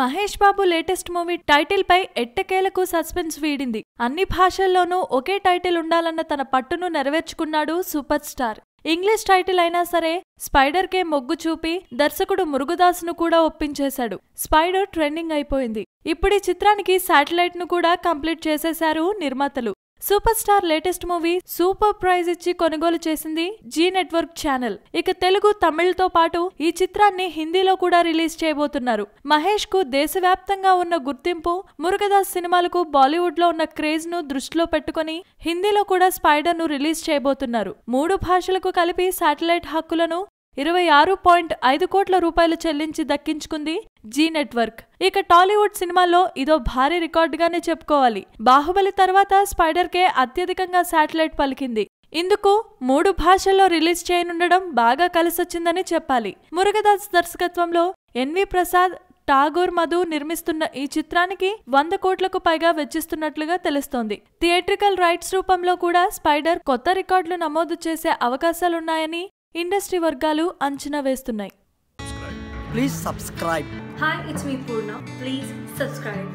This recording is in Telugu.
Mahesh Babu latest movie title పై ఎట్టకేలకు సస్పెన్స్ వీడింది అన్ని భాషల్లోనూ ఒకే టైటిల్ ఉండాలన్న తన పట్టును నెరవేర్చుకున్నాడు సూపర్ స్టార్ ఇంగ్లీష్ టైటిల్ అయినా సరే స్పైడర్ కే మొగ్గు చూపి దర్శకుడు మురుగుదాస్ను కూడా ఒప్పించేశాడు స్పైడర్ ట్రెండింగ్ అయిపోయింది ఇప్పుడు ఈ చిత్రానికి శాటిలైట్ను కూడా కంప్లీట్ చేసేశారు నిర్మాతలు super star latest movie super price ఇచ్చి కొనుగోలు చేసింది జీ నెట్వర్క్ ఛానల్ ఇక తెలుగు తమిళ్తో పాటు ఈ చిత్రాన్ని హిందీలో కూడా రిలీజ్ చేయబోతున్నారు మహేష్ కు దేశవ్యాప్తంగా ఉన్న గుర్తింపు మురుగదాస్ సినిమాలకు బాలీవుడ్ లో ఉన్న క్రేజ్ ను దృష్టిలో పెట్టుకుని హిందీలో కూడా స్పైడర్ ను రిలీజ్ చేయబోతున్నారు మూడు భాషలకు కలిపి శాటిలైట్ హక్కులను ఇరవై ఆరు పాయింట్ ఐదు కోట్ల రూపాయలు చెల్లించి దక్కించుకుంది జీ నెట్వర్క్ ఇక టాలీవుడ్ సినిమాలో ఇదో భారీ రికార్డుగానే చెప్పుకోవాలి బాహుబలి తర్వాత స్పైడర్కే అత్యధికంగా శాటిలైట్ పలికింది ఇందుకు మూడు భాషల్లో రిలీజ్ చేయనుండడం బాగా కలిసొచ్చిందని చెప్పాలి మురుగదాస్ దర్శకత్వంలో ఎన్వి ప్రసాద్ టాగోర్ మధు నిర్మిస్తున్న ఈ చిత్రానికి వంద కోట్లకు పైగా వెచ్చిస్తున్నట్లుగా తెలుస్తోంది థియేట్రికల్ రైట్స్ రూపంలో కూడా స్పైడర్ కొత్త రికార్డులు నమోదు చేసే అవకాశాలున్నాయని ఇండస్ట్రీ వర్గాలు అంచనా వేస్తున్నాయి please subscribe hi it's me Purna please subscribe